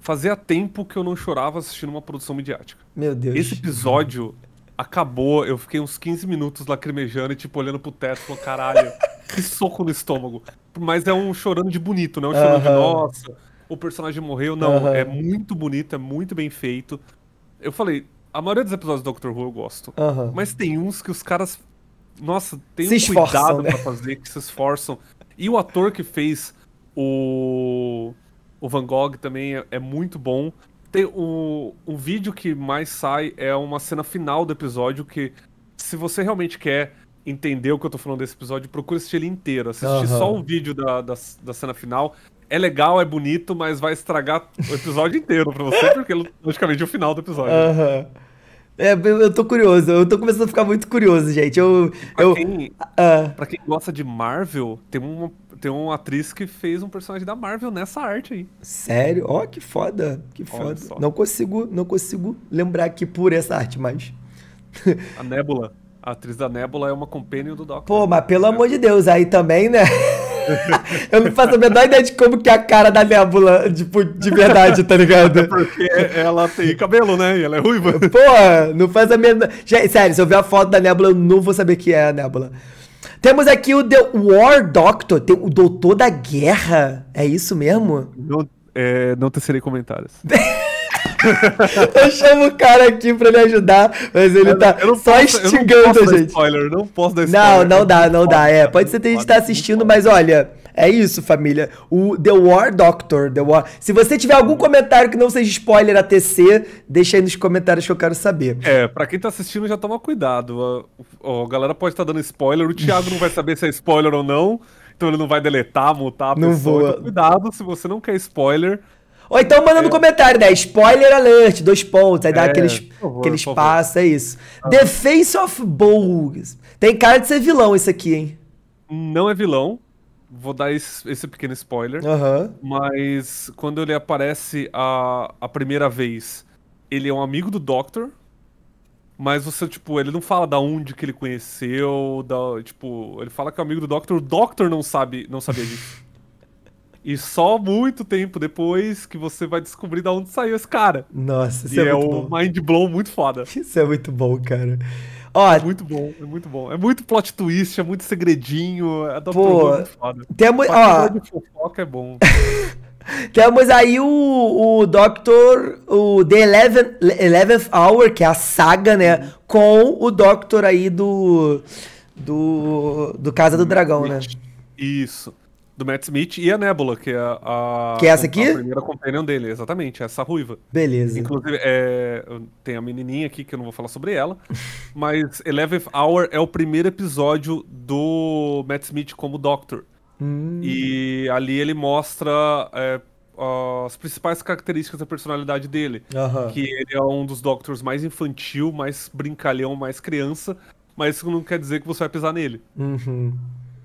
fazia tempo que eu não chorava assistindo uma produção midiática. Meu Deus. Esse episódio acabou, eu fiquei uns 15 minutos lacrimejando e, tipo, olhando pro teto, falando, caralho, que soco no estômago. Mas é um chorando de bonito, não é um chorando de nossa, o personagem morreu, não. Uhum. É muito bonito, é muito bem feito. Eu falei, a maioria dos episódios do Doctor Who eu gosto. Uhum. Mas tem uns que os caras. Nossa, tem se um cuidado né? pra fazer, que se esforçam. E o ator que fez o. O Van Gogh também é, é muito bom. Tem o, o vídeo que mais sai é uma cena final do episódio que, se você realmente quer entender o que eu tô falando desse episódio, procura assistir ele inteiro. Assistir uhum. só o vídeo da, da, da cena final é legal, é bonito, mas vai estragar o episódio inteiro pra você, porque é logicamente é o final do episódio. Aham. Uhum. É, eu tô curioso, eu tô começando a ficar muito curioso, gente. Eu. Pra, eu, quem, uh... pra quem gosta de Marvel, tem uma tem uma atriz que fez um personagem da Marvel nessa arte aí. Sério? Ó, oh, que foda. Que foda. Não consigo, não consigo lembrar aqui por essa arte, mas. A Nebula. A atriz da Nebula é uma companion do Doctor. Pô, mas pelo né? amor de Deus, aí também, né? Eu não faço a menor ideia de como que é a cara da Nebula, tipo, de verdade, tá ligado? É porque ela tem cabelo, né? E ela é ruiva. Pô, não faz a menor... Sério, se eu ver a foto da Nebula, eu não vou saber que é a Nebula. Temos aqui o The War Doctor, o Doutor da Guerra. É isso mesmo? Não, é, não tecerei comentários. eu chamo o cara aqui pra me ajudar, mas ele eu, tá eu só posso, instigando a gente. Spoiler, não posso dar spoiler. Não, não dá, não, não dá. é, pode ser que a gente tá assistindo, mas olha. É isso, família. O The War Doctor. The War... Se você tiver algum comentário que não seja spoiler ATC, deixa aí nos comentários que eu quero saber. É, pra quem tá assistindo, já toma cuidado. A, a galera pode estar tá dando spoiler, o Thiago não vai saber se é spoiler ou não. Então ele não vai deletar, multar a não Vou. Então, cuidado, se você não quer spoiler, ou então manda no é. comentário, né? Spoiler alert, dois pontos. Aí dá é, aqueles, favor, aqueles passos, é isso. Ah. The Face of Bones. Tem cara de ser vilão isso aqui, hein? Não é vilão vou dar esse, esse pequeno spoiler. Uhum. Mas quando ele aparece a, a primeira vez, ele é um amigo do Doctor. Mas você, tipo, ele não fala da onde que ele conheceu, da, tipo, ele fala que é amigo do Doctor, o Doctor não sabe, não sabia disso. e só muito tempo depois que você vai descobrir da onde saiu esse cara. Nossa, isso e é, é muito um bom. mind blow muito foda. Isso é muito bom, cara. Ó, é muito bom, é muito bom. É muito plot twist, é muito segredinho. É pô, é muito foda. Temos, ó... de fofoca é bom. Temos aí o, o Doctor, o The Eleven, Eleventh Hour, que é a saga, né? Uhum. Com o Doctor aí do. Do. Do Casa do Dragão, né? Isso do Matt Smith e a Nebula, que é a. Que é essa aqui? A primeira companion dele, exatamente, essa ruiva. Beleza. Inclusive, é, tem a menininha aqui que eu não vou falar sobre ela, mas Eleventh Hour é o primeiro episódio do Matt Smith como Doctor. Hum. E ali ele mostra é, as principais características da personalidade dele. Uh -huh. Que ele é um dos Doctors mais infantil, mais brincalhão, mais criança, mas isso não quer dizer que você vai pisar nele. Uhum. -huh.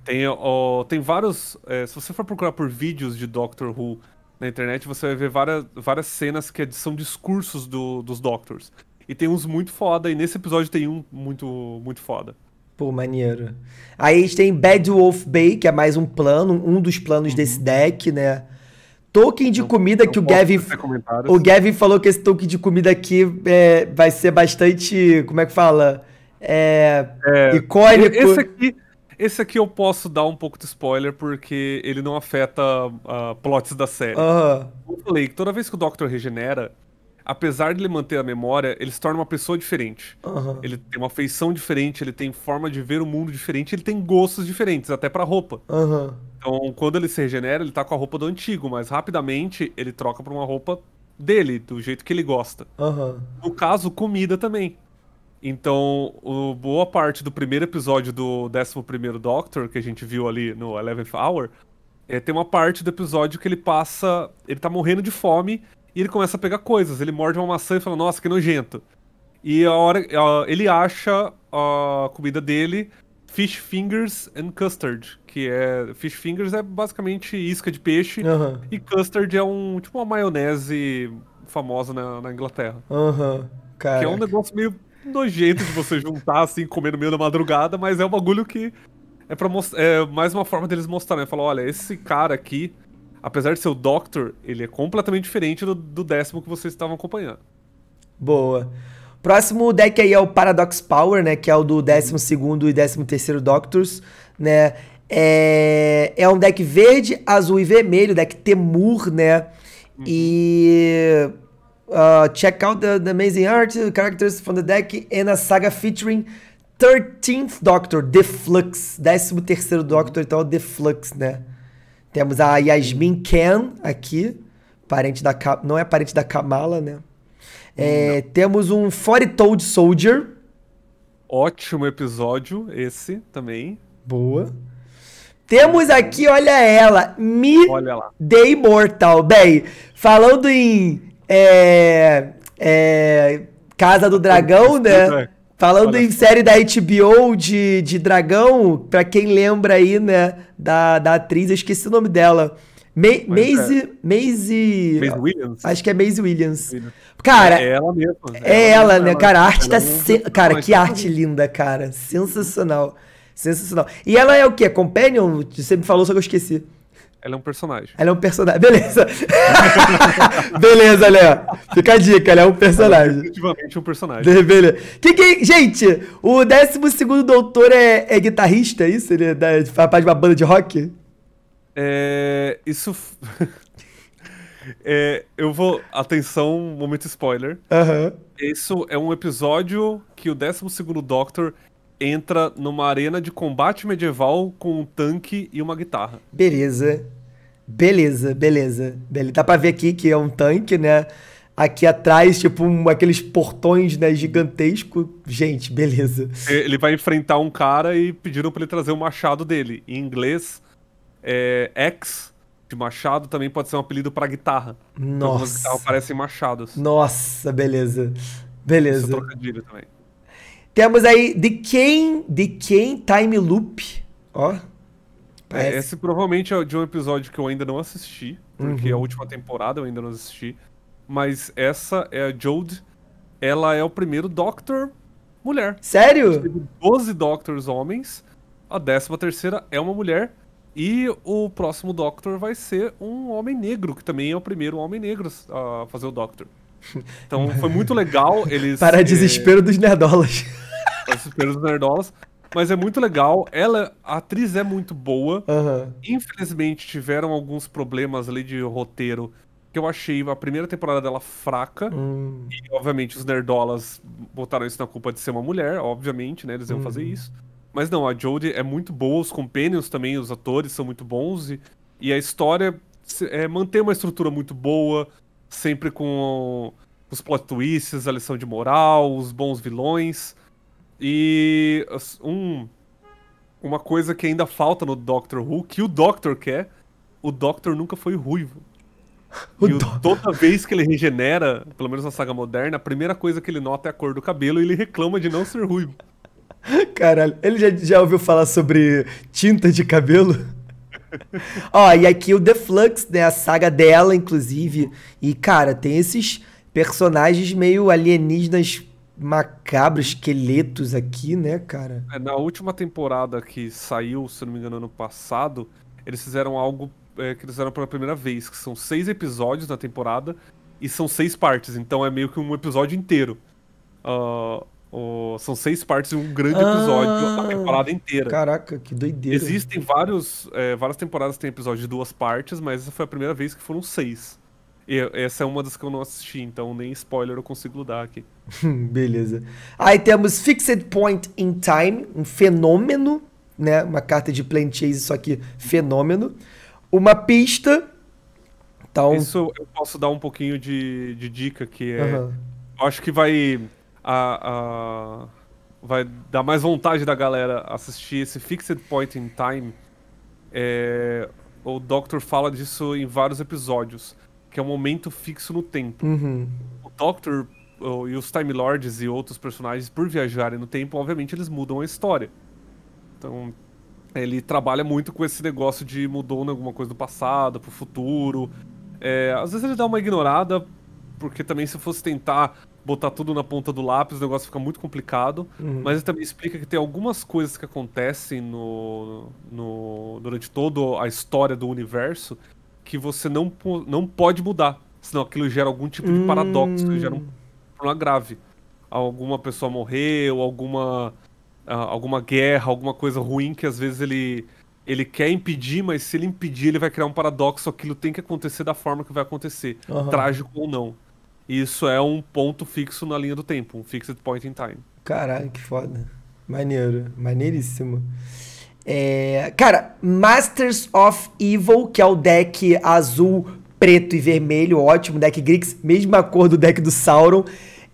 Tem, ó, tem vários. É, se você for procurar por vídeos de Doctor Who na internet, você vai ver várias, várias cenas que é são discursos do, dos Doctors. E tem uns muito foda, e nesse episódio tem um muito, muito foda. Pô, maneiro. Aí a gente tem Bad Wolf Bay, que é mais um plano, um dos planos uhum. desse deck, né? Token de comida que o Gavin. O Gavin falou que esse token de comida aqui é, vai ser bastante. Como é que fala? É, é, icônico. Esse aqui. Esse aqui eu posso dar um pouco de spoiler porque ele não afeta uh, plots da série. Como Eu falei toda vez que o Doctor regenera, apesar de ele manter a memória, ele se torna uma pessoa diferente. Uhum. Ele tem uma feição diferente, ele tem forma de ver o mundo diferente, ele tem gostos diferentes, até pra roupa. Uhum. Então, quando ele se regenera, ele tá com a roupa do antigo, mas rapidamente ele troca pra uma roupa dele, do jeito que ele gosta. Uhum. No caso, comida também. Então, o, boa parte do primeiro episódio do 11 Doctor, que a gente viu ali no 11th Hour, é, tem uma parte do episódio que ele passa. Ele tá morrendo de fome e ele começa a pegar coisas. Ele morde uma maçã e fala: Nossa, que nojento. E a hora a, ele acha a comida dele fish fingers and custard, que é fish fingers é basicamente isca de peixe e custard é um tipo uma maionese famosa na, na Inglaterra. Aham. Que é um negócio meio nojento de você juntar, assim, comer no meio da madrugada, mas é um bagulho que é para é mais uma forma deles mostrarem. Né? Falar, olha, esse cara aqui, apesar de ser o Doctor, ele é completamente diferente do, do décimo que vocês estavam acompanhando. Boa. Próximo deck aí é o Paradox Power, né? Que é o do 12 e 13 Doctors, né? É, é um deck verde, azul e vermelho, deck Temur, né? Uhum. E Uh, check out the, the amazing art, the characters from the deck, and a saga featuring 13th Doctor, The Flux. 13 Doctor, então The Flux, né? Temos a Yasmin Ken aqui, parente da não é parente da Kamala, né? É, temos um 40 Toad Soldier. Ótimo episódio esse também. Boa. Temos aqui, olha ela, Me olha lá. The Immortal. Bem, falando em é, é, Casa do Dragão, né? Falando em série da HBO de, de dragão, pra quem lembra aí, né, da, da atriz, eu esqueci o nome dela. É. Maisie, Maisie, Maisie Williams? Acho que é Maisie Williams. Williams. Cara, é ela mesma. É, ela, ela né? Ela, é cara, a arte tá. Se... Cara, que arte linda, cara. Sensacional. Sensacional. E ela é o quê? Companion? Você me falou, só que eu esqueci. Ela é um personagem. Ela é um personagem. Beleza. Beleza, Léo. Fica a dica, ela é um personagem. É definitivamente um personagem. Beleza. Que, que... Gente, o 12 Doutor é, é guitarrista, é isso? Ele é parte de uma banda de rock? É. Isso. é, eu vou. Atenção, momento spoiler. Uhum. Isso é um episódio que o 12 Doctor entra numa arena de combate medieval com um tanque e uma guitarra. Beleza. Beleza, beleza. beleza. Dá pra ver aqui que é um tanque, né? Aqui atrás, tipo, um, aqueles portões, né, gigantesco. Gente, beleza. Ele vai enfrentar um cara e pediram pra ele trazer o machado dele. Em inglês, é, X de machado também pode ser um apelido pra guitarra. Então, Nossa. Então, guitarras parecem machados. Nossa, beleza. Beleza. Isso é trocadilho também. Temos aí The Quem, The Quem Time Loop, ó. É, esse provavelmente é de um episódio que eu ainda não assisti, porque uhum. a última temporada eu ainda não assisti. Mas essa é a Jode, ela é o primeiro Doctor mulher. Sério? Teve 12 Doctors homens, a décima terceira é uma mulher, e o próximo Doctor vai ser um homem negro, que também é o primeiro homem negro a fazer o Doctor. Então foi muito legal eles. Para desespero é... dos nerdolas. Para desespero dos nerdolas. Mas é muito legal. Ela, a atriz é muito boa. Uhum. Infelizmente tiveram alguns problemas ali de roteiro que eu achei a primeira temporada dela fraca. Hum. E, obviamente, os nerdolas botaram isso na culpa de ser uma mulher, obviamente, né? Eles iam fazer uhum. isso. Mas não, a Jodie é muito boa, os companions também, os atores são muito bons. E, e a história é, mantém uma estrutura muito boa sempre com os plot twists, a lição de moral, os bons vilões. E um, uma coisa que ainda falta no Doctor Who, que o Doctor quer, o Doctor nunca foi ruivo. O e o, toda vez que ele regenera, pelo menos na saga moderna, a primeira coisa que ele nota é a cor do cabelo e ele reclama de não ser ruivo. Caralho, ele já, já ouviu falar sobre tinta de cabelo? Ó, e aqui o The Flux, né? A saga dela, inclusive. E, cara, tem esses personagens meio alienígenas macabros, esqueletos aqui, né, cara? É, na última temporada que saiu, se não me engano, ano passado, eles fizeram algo é, que eles fizeram pela primeira vez, que são seis episódios na temporada e são seis partes, então é meio que um episódio inteiro. Uh, são seis partes e um grande episódio, ah, uma temporada inteira. Caraca, que doideira. Existem vários, é, várias temporadas que tem episódio de duas partes, mas essa foi a primeira vez que foram seis. E essa é uma das que eu não assisti, então nem spoiler eu consigo dar aqui. Beleza. Aí temos Fixed Point in Time, um fenômeno, né? Uma carta de plant Chase, só que fenômeno. Uma pista. Então... Isso eu posso dar um pouquinho de, de dica, que é... Uhum. Eu acho que vai a, a, vai dar mais vontade da galera assistir esse Fixed Point in Time. É, o Doctor fala disso em vários episódios, que é um momento fixo no tempo. Uhum. O Doctor e os Time Lords e outros personagens, por viajarem no tempo, obviamente eles mudam a história. Então, ele trabalha muito com esse negócio de mudou né, alguma coisa do passado pro futuro. É, às vezes ele dá uma ignorada, porque também se fosse tentar botar tudo na ponta do lápis, o negócio fica muito complicado. Uhum. Mas ele também explica que tem algumas coisas que acontecem no, no, durante toda a história do universo que você não, não pode mudar. Senão aquilo gera algum tipo de paradoxo, uhum. gera um problema grave. Alguma pessoa morreu, alguma, ah, alguma guerra, alguma coisa ruim que às vezes ele ele quer impedir, mas se ele impedir, ele vai criar um paradoxo. Aquilo tem que acontecer da forma que vai acontecer, uhum. trágico ou não. Isso é um ponto fixo na linha do tempo, um fixed point in time. Caralho, que foda. Maneiro, maneiríssimo. É, cara, Masters of Evil, que é o deck azul, preto e vermelho, ótimo, deck Grix, mesma cor do deck do Sauron.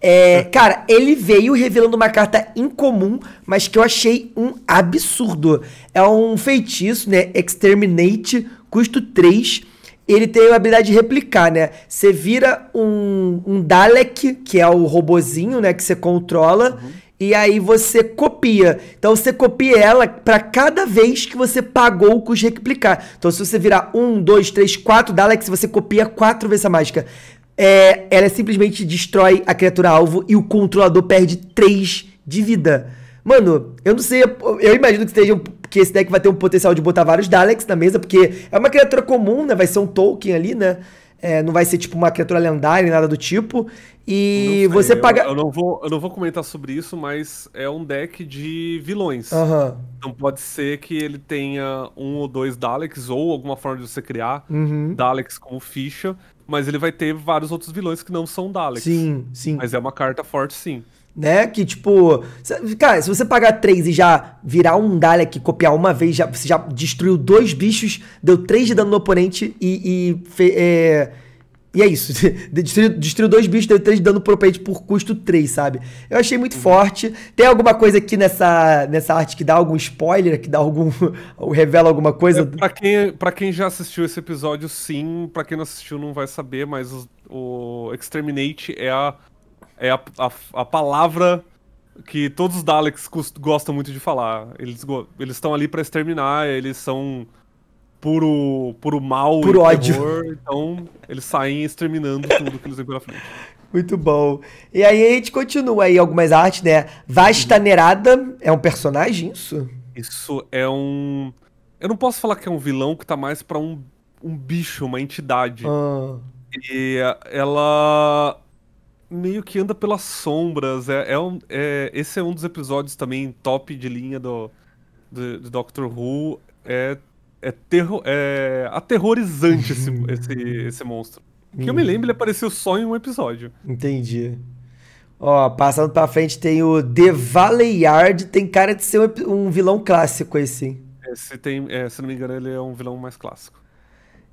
É, cara, ele veio revelando uma carta incomum, mas que eu achei um absurdo. É um feitiço, né? Exterminate, custo 3 ele tem a habilidade de replicar, né? Você vira um, um Dalek, que é o robozinho, né? Que você controla. Uhum. E aí você copia. Então você copia ela para cada vez que você pagou o custo de replicar. Então se você virar um, dois, três, quatro Daleks, você copia quatro vezes a mágica. É, ela simplesmente destrói a criatura alvo e o controlador perde três de vida. Mano, eu não sei, eu imagino que esteja que esse deck vai ter um potencial de botar vários Daleks na mesa, porque é uma criatura comum, né? Vai ser um Tolkien ali, né? É, não vai ser tipo uma criatura lendária, nada do tipo. E você paga. Eu, eu, não vou, eu não vou comentar sobre isso, mas é um deck de vilões. Uhum. Então pode ser que ele tenha um ou dois Daleks, ou alguma forma de você criar uhum. Daleks como ficha, mas ele vai ter vários outros vilões que não são Daleks. Sim, sim. Mas é uma carta forte, sim né? Que tipo, cara, se você pagar três e já virar um Dalek e copiar uma vez, já, você já destruiu dois bichos, deu três de dano no oponente e. E, fe, é, e é isso. destruiu, destruiu dois bichos, deu três de dano pro oponente por custo três, sabe? Eu achei muito uhum. forte. Tem alguma coisa aqui nessa, nessa arte que dá algum spoiler, que dá algum. revela alguma coisa? É, pra, quem, pra quem já assistiu esse episódio, sim. Pra quem não assistiu, não vai saber, mas o, o Exterminate é a é a, a, a palavra que todos os Daleks gostam muito de falar. Eles estão ali para exterminar, eles são puro, puro mal puro ódio. Terror, então eles saem exterminando tudo que eles vêm pela frente. Muito bom. E aí a gente continua aí algumas artes, né? Vastanerada é um personagem, isso? Isso é um. Eu não posso falar que é um vilão que tá mais pra um, um bicho, uma entidade. Ah. E eh, ela meio que anda pelas sombras. É, é, um, é, esse é um dos episódios também top de linha do, do, do Doctor Who. É, é, terro, é aterrorizante esse, esse, esse monstro. Que eu me uhum. lembro, ele apareceu só em um episódio. Entendi. Ó, passando pra frente tem o The Valeyard. Tem cara de ser um, um vilão clássico esse Esse tem, é, se não me engano, ele é um vilão mais clássico.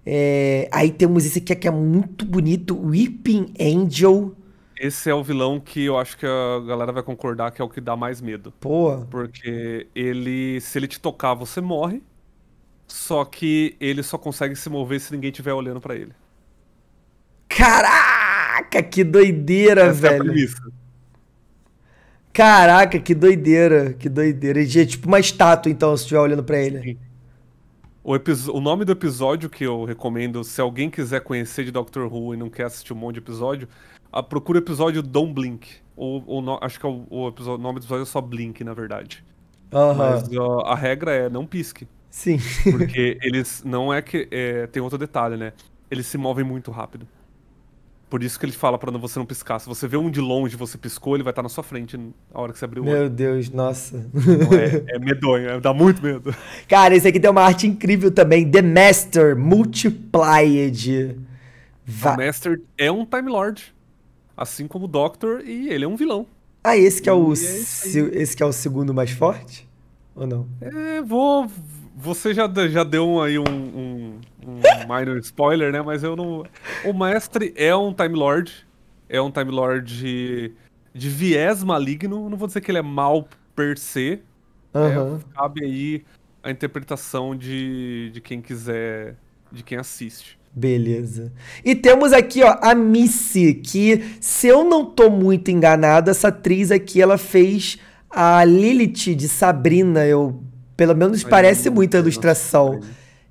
É, aí temos esse aqui que é muito bonito, Weeping Angel. Esse é o vilão que eu acho que a galera vai concordar que é o que dá mais medo. Boa. Porque ele, se ele te tocar, você morre. Só que ele só consegue se mover se ninguém estiver olhando para ele. Caraca, que doideira, Essa é velho. É Caraca, que doideira, que doideira. Ele é tipo uma estátua, então, se estiver olhando para ele. O, o, nome do episódio que eu recomendo, se alguém quiser conhecer de Doctor Who e não quer assistir um monte de episódio, ah, procura o episódio Don't Blink. Ou, ou no, acho que é o, o, episódio, o, nome do episódio é só Blink, na verdade. Uhum. Mas ah, a regra é não pisque. Sim. Porque eles não é que. É, tem outro detalhe, né? Eles se movem muito rápido. Por isso que ele fala para você não piscar. Se você vê um de longe você piscou, ele vai estar tá na sua frente a hora que você abrir o olho. Meu Deus, nossa. Então é, é, medonho, é, dá muito medo. Cara, esse aqui tem uma arte incrível também. The Master Multiplied. Va o Master é um Time Lord. Assim como o Doctor, e ele é um vilão. Ah, esse que é o, esse, é esse que é o segundo mais forte? Ou não? É, vou. Você já, já deu aí um, um, um minor spoiler, né? Mas eu não. O mestre é um Time Lord. É um Time Lord de, de viés maligno. Não vou dizer que ele é mal per se. Uhum. É, cabe aí a interpretação de, de quem quiser. De quem assiste. Beleza. E temos aqui, ó, a Missy, que se eu não tô muito enganado, essa atriz aqui, ela fez a Lilith de Sabrina, eu pelo menos parece muito a ilustração.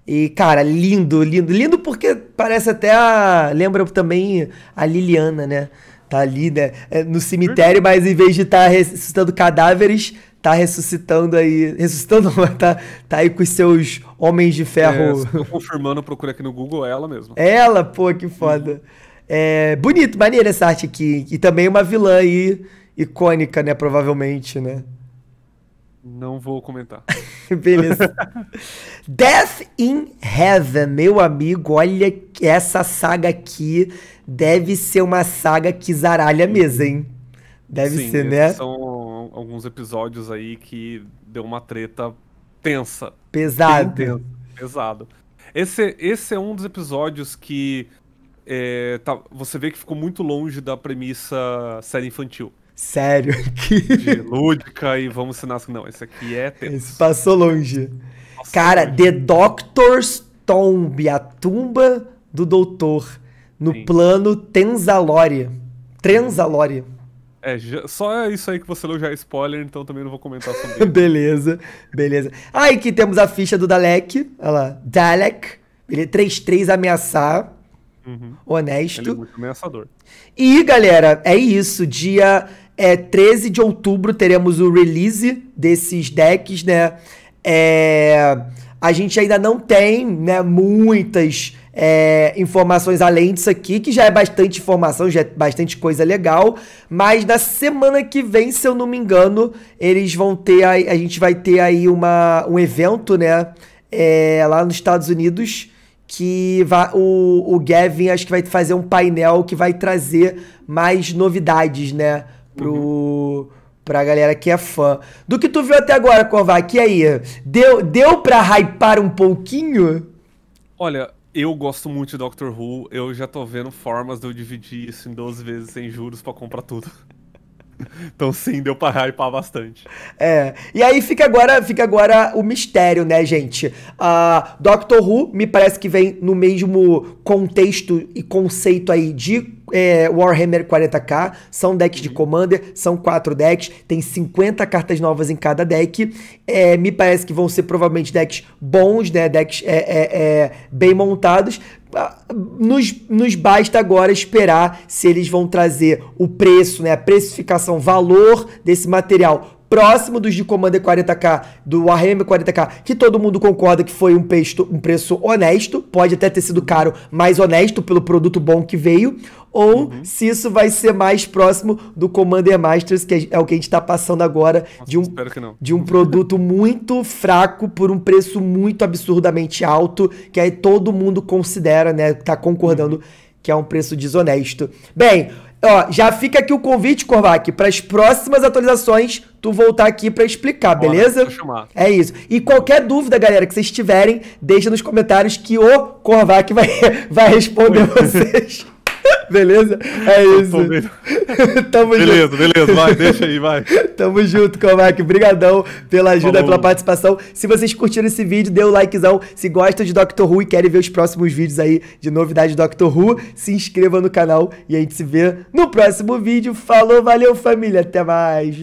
e cara, lindo, lindo, lindo porque parece até a lembra também a Liliana, né? Tá ali, né, é, no cemitério, mas em vez de estar tá ressuscitando cadáveres, tá ressuscitando aí. Ressuscitando, tá, tá aí com os seus homens de ferro. É, confirmando, procura aqui no Google, é ela mesmo. Ela, pô, que foda. É, bonito, maneiro essa arte aqui. E também uma vilã aí, icônica, né? Provavelmente, né? Não vou comentar. Beleza. Death in Heaven, meu amigo, olha que essa saga aqui deve ser uma saga que zaralha mesmo, hein? Deve Sim, ser, né? São alguns episódios aí que deu uma treta tensa. Pesado. pesado. Esse, esse é um dos episódios que é, tá, você vê que ficou muito longe da premissa série infantil. Sério? Que... De lúdica e vamos ensinar assim. Não, esse aqui é tenso. Esse passou longe. Passou Cara, longe. The Doctor's Tomb, a tumba do doutor, no Sim. plano Tenzalore. Trenzalore. É, já, só isso aí que você leu já é spoiler, então também não vou comentar sobre isso. beleza, beleza. Aí que temos a ficha do Dalek. Olha lá. Dalek. Ele é 3-3 ameaçar. Uhum. Honesto. Ele é muito ameaçador. E, galera, é isso. Dia é, 13 de outubro teremos o release desses decks, né? É, a gente ainda não tem né, muitas é, informações além disso aqui, que já é bastante informação, já é bastante coisa legal. Mas na semana que vem, se eu não me engano, eles vão ter. A, a gente vai ter aí uma, um evento, né? É, lá nos Estados Unidos que vai, o, o Gavin acho que vai fazer um painel que vai trazer mais novidades, né? Pro, uhum. Pra galera que é fã. Do que tu viu até agora, Corvac? e aí? Deu, deu pra hypar um pouquinho? Olha, eu gosto muito de Doctor Who, eu já tô vendo formas de eu dividir isso em 12 vezes sem juros para comprar tudo. Então sim, deu pra hypar bastante. É. E aí fica agora, fica agora o mistério, né, gente? Uh, Doctor Who me parece que vem no mesmo contexto e conceito aí de é, Warhammer 40k, são decks de uhum. Commander, são quatro decks, tem 50 cartas novas em cada deck. É, me parece que vão ser provavelmente decks bons, né? Decks é, é, é bem montados. Ah, nos, nos basta agora esperar se eles vão trazer o preço, né? A precificação, valor desse material próximo dos de Commander é 40k, do Warhammer é 40k, que todo mundo concorda que foi um, pesto, um preço honesto, pode até ter sido caro, mas honesto pelo produto bom que veio, ou uhum. se isso vai ser mais próximo do Commander Masters, que é, é o que a gente está passando agora, Nossa, de um, de um produto muito fraco por um preço muito absurdamente alto, que aí todo mundo considera, né, tá concordando uhum. que é um preço desonesto. Bem, Ó, já fica aqui o convite, Korvac, para as próximas atualizações, tu voltar aqui para explicar, Bora, beleza? É isso. E qualquer dúvida, galera, que vocês tiverem, deixa nos comentários que o Korvac vai, vai responder vocês. Beleza? É isso. Tamo beleza, junto. beleza, vai, deixa aí, vai. Tamo junto, Comac. obrigadão pela ajuda, Falou. pela participação. Se vocês curtiram esse vídeo, dê o um likezão. Se gostam de Doctor Who e querem ver os próximos vídeos aí de novidade Dr. Doctor Who, se inscreva no canal e a gente se vê no próximo vídeo. Falou, valeu família, até mais.